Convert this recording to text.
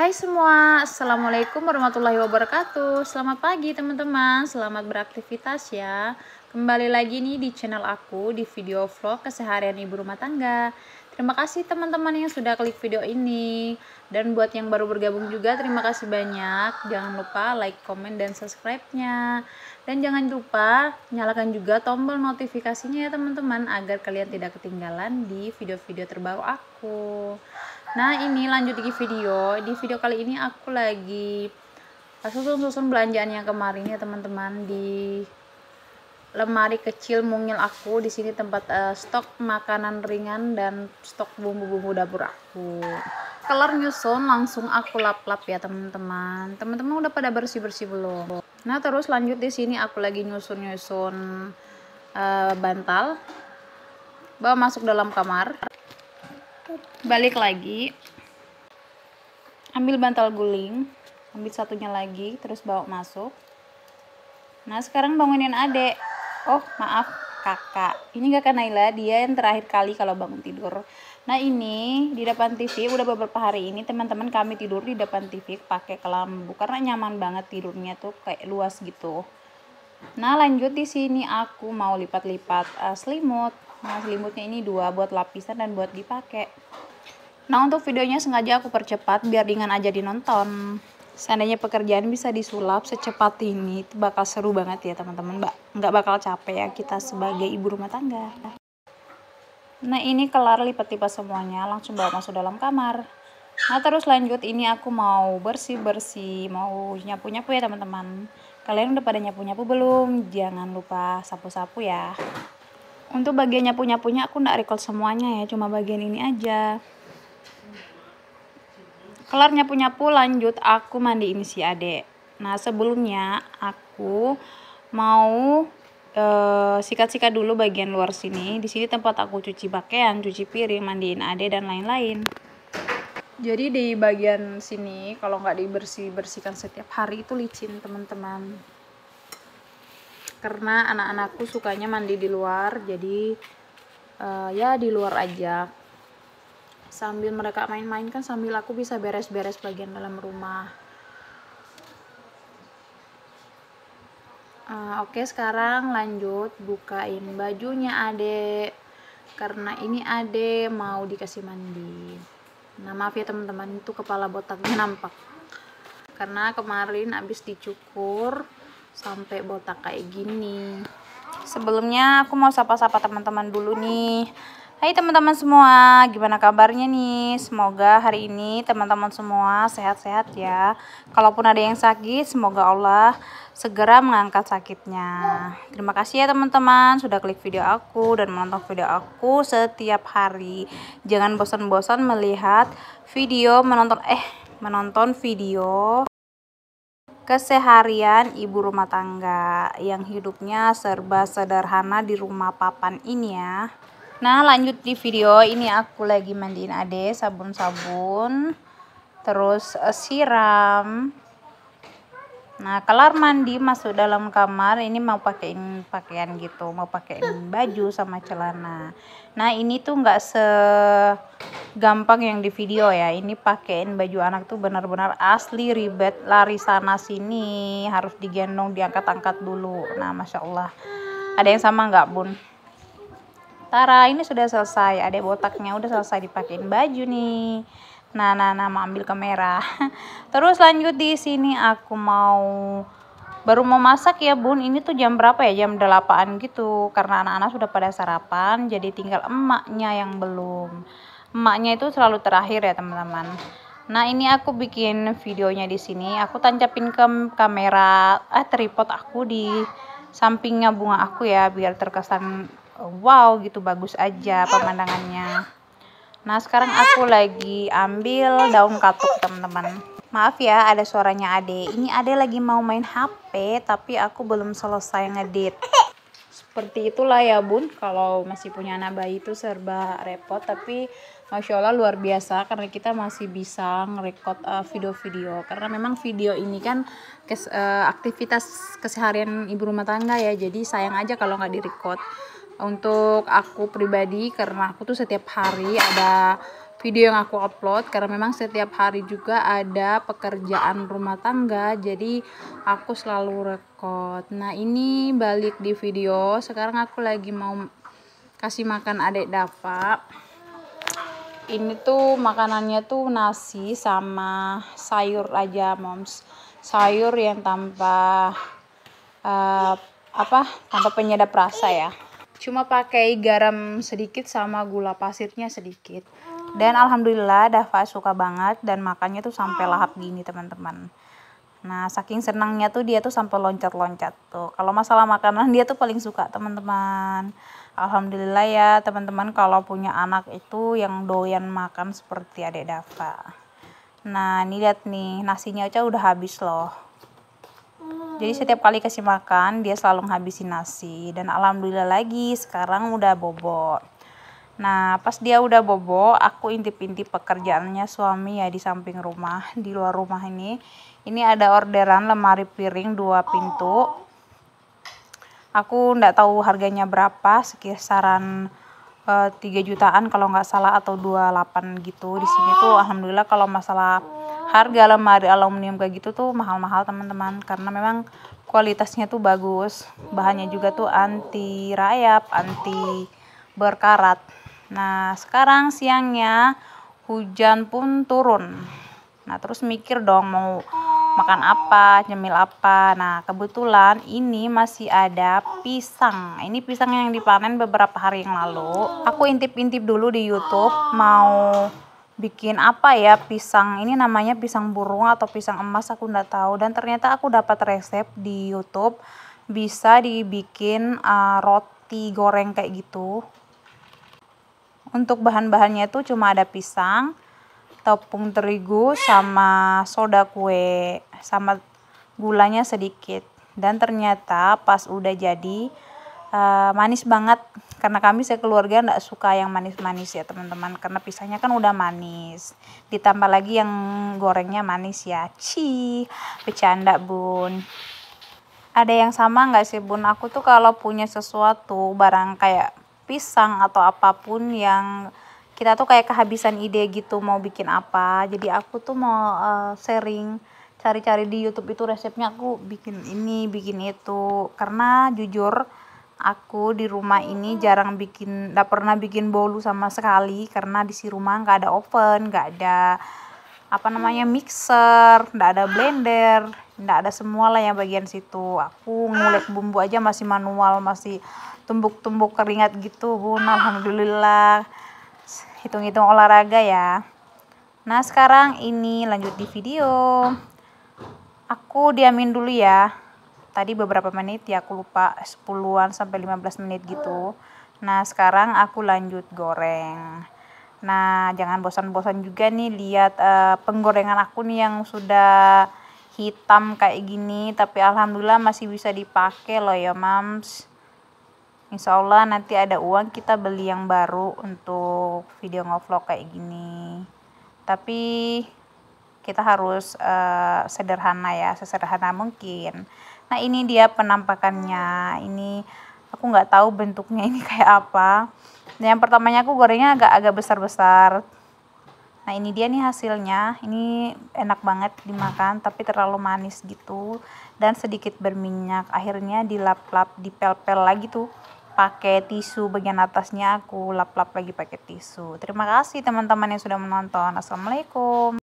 Hai semua, Assalamualaikum warahmatullahi wabarakatuh Selamat pagi teman-teman, selamat beraktivitas ya Kembali lagi nih di channel aku, di video vlog keseharian ibu rumah tangga Terima kasih teman-teman yang sudah klik video ini Dan buat yang baru bergabung juga, terima kasih banyak Jangan lupa like, comment dan subscribe-nya Dan jangan lupa nyalakan juga tombol notifikasinya ya teman-teman Agar kalian tidak ketinggalan di video-video terbaru aku Nah ini lanjut di video Di video kali ini aku lagi ah, Susun-susun belanjaan yang kemarin ya teman-teman Di lemari kecil mungil aku di sini tempat uh, stok makanan ringan dan stok bumbu-bumbu dapur aku kelar nyusun langsung aku lap-lap ya teman-teman teman-teman udah pada bersih-bersih belum nah terus lanjut di sini aku lagi nyusun-nyusun uh, bantal bawa masuk dalam kamar balik lagi ambil bantal guling ambil satunya lagi terus bawa masuk nah sekarang bangunin adek oh maaf kakak ini gak kakak Naila dia yang terakhir kali kalau bangun tidur nah ini di depan TV udah beberapa hari ini teman-teman kami tidur di depan TV pakai kelambu karena nyaman banget tidurnya tuh kayak luas gitu Nah, lanjut di sini aku mau lipat-lipat uh, selimut. Nah, selimutnya ini dua buat lapisan dan buat dipakai. Nah, untuk videonya sengaja aku percepat biar ringan aja dinonton. Seandainya pekerjaan bisa disulap secepat ini, itu bakal seru banget ya teman-teman. Nggak bakal capek ya kita sebagai ibu rumah tangga. Nah, ini kelar lipat-lipat semuanya, langsung bawa masuk dalam kamar. Nah, terus lanjut ini aku mau bersih-bersih, mau nyapu-nyapu ya teman-teman. Kalian udah pada nyapu-nyapu belum? Jangan lupa sapu-sapu ya. Untuk bagian nyapu-nyapunya aku nggak recall semuanya ya, cuma bagian ini aja. Kelar nyapu-nyapu lanjut aku mandiin si adek. Nah sebelumnya aku mau eh, sikat-sikat uh, dulu bagian luar sini. Di sini tempat aku cuci pakaian, cuci piring, mandiin adek dan lain-lain jadi di bagian sini kalau nggak dibersih bersihkan setiap hari itu licin teman-teman karena anak-anakku sukanya mandi di luar jadi uh, ya di luar aja sambil mereka main-main kan sambil aku bisa beres-beres bagian dalam rumah uh, oke okay, sekarang lanjut bukain bajunya adek karena ini adek mau dikasih mandi nah maaf ya teman-teman itu kepala botaknya nampak karena kemarin habis dicukur sampai botak kayak gini sebelumnya aku mau sapa-sapa teman-teman dulu nih Hai teman-teman semua, gimana kabarnya nih? Semoga hari ini teman-teman semua sehat-sehat ya. Kalaupun ada yang sakit, semoga Allah segera mengangkat sakitnya. Terima kasih ya teman-teman sudah klik video aku dan menonton video aku setiap hari. Jangan bosan-bosan melihat video menonton eh menonton video keseharian ibu rumah tangga yang hidupnya serba sederhana di rumah papan ini ya. Nah lanjut di video ini aku lagi mandiin ade sabun-sabun terus eh, siram. Nah kelar mandi masuk dalam kamar ini mau pakaiin pakaian gitu mau pakaiin baju sama celana. Nah ini tuh nggak segampang yang di video ya ini pakaiin baju anak tuh benar-benar asli ribet lari sana sini harus digendong diangkat-angkat dulu. Nah masya Allah ada yang sama nggak bun? Tara ini sudah selesai Ada botaknya udah selesai dipakein baju nih nah nah nah mau ambil kamera terus lanjut di sini aku mau baru mau masak ya bun ini tuh jam berapa ya jam 8 gitu karena anak-anak sudah pada sarapan jadi tinggal emaknya yang belum emaknya itu selalu terakhir ya teman-teman nah ini aku bikin videonya di sini aku tancapin ke kamera eh tripod aku di sampingnya bunga aku ya biar terkesan wow gitu bagus aja pemandangannya nah sekarang aku lagi ambil daun katuk teman-teman maaf ya ada suaranya ade ini ade lagi mau main hp tapi aku belum selesai ngedit seperti itulah ya bun kalau masih punya anak bayi itu serba repot tapi Masya Allah luar biasa karena kita masih bisa ngerekod uh, eh, video-video karena memang video ini kan kes, uh, aktivitas keseharian ibu rumah tangga ya jadi sayang aja kalau nggak direkod untuk aku pribadi karena aku tuh setiap hari ada video yang aku upload karena memang setiap hari juga ada pekerjaan rumah tangga jadi aku selalu rekod nah ini balik di video sekarang aku lagi mau kasih makan adik Dava ini tuh makanannya tuh nasi sama sayur aja moms sayur yang tanpa uh, apa tanpa penyedap rasa ya cuma pakai garam sedikit sama gula pasirnya sedikit dan alhamdulillah Dava suka banget dan makannya tuh sampai lahap gini teman-teman nah saking senangnya tuh dia tuh sampai loncat-loncat tuh kalau masalah makanan dia tuh paling suka teman-teman alhamdulillah ya teman-teman kalau punya anak itu yang doyan makan seperti adik Dava nah ini lihat nih nasinya aja udah habis loh jadi setiap kali kasih makan dia selalu habisin nasi dan alhamdulillah lagi sekarang udah bobo. Nah, pas dia udah bobo, aku intip-intip pekerjaannya suami ya di samping rumah, di luar rumah ini. Ini ada orderan lemari piring dua pintu. Aku nggak tahu harganya berapa, sekisaran eh, tiga jutaan kalau nggak salah atau dua delapan gitu. Di sini tuh alhamdulillah kalau masalah harga lemari aluminium kayak gitu tuh mahal-mahal teman-teman karena memang kualitasnya tuh bagus bahannya juga tuh anti rayap anti berkarat nah sekarang siangnya hujan pun turun nah terus mikir dong mau makan apa nyemil apa nah kebetulan ini masih ada pisang ini pisang yang dipanen beberapa hari yang lalu aku intip-intip dulu di YouTube mau bikin apa ya pisang ini namanya pisang burung atau pisang emas aku nggak tahu dan ternyata aku dapat resep di YouTube bisa dibikin uh, roti goreng kayak gitu untuk bahan-bahannya itu cuma ada pisang tepung terigu sama soda kue sama gulanya sedikit dan ternyata pas udah jadi uh, manis banget karena kami sekeluarga nggak suka yang manis-manis ya teman-teman karena pisangnya kan udah manis ditambah lagi yang gorengnya manis ya ci bercanda bun ada yang sama nggak sih bun aku tuh kalau punya sesuatu barang kayak pisang atau apapun yang kita tuh kayak kehabisan ide gitu mau bikin apa jadi aku tuh mau uh, eh, sharing cari-cari di YouTube itu resepnya aku bikin ini bikin itu karena jujur aku di rumah ini jarang bikin nggak pernah bikin bolu sama sekali karena di si rumah nggak ada oven nggak ada apa namanya mixer nggak ada blender nggak ada semua lah yang bagian situ aku ngulek bumbu aja masih manual masih tumbuk-tumbuk keringat gitu bun alhamdulillah hitung-hitung olahraga ya nah sekarang ini lanjut di video aku diamin dulu ya tadi beberapa menit ya aku lupa 10-an sampai 15 menit gitu nah sekarang aku lanjut goreng nah jangan bosan-bosan juga nih lihat uh, penggorengan aku nih yang sudah hitam kayak gini tapi alhamdulillah masih bisa dipakai loh ya mams Insya Allah nanti ada uang kita beli yang baru untuk video ngevlog kayak gini tapi kita harus uh, sederhana ya sesederhana mungkin nah ini dia penampakannya ini aku nggak tahu bentuknya ini kayak apa nah, yang pertamanya aku gorengnya agak-agak besar-besar nah ini dia nih hasilnya ini enak banget dimakan tapi terlalu manis gitu dan sedikit berminyak akhirnya dilap-lap dipel-pel lagi tuh pakai tisu bagian atasnya aku lap-lap lagi pakai tisu terima kasih teman-teman yang sudah menonton assalamualaikum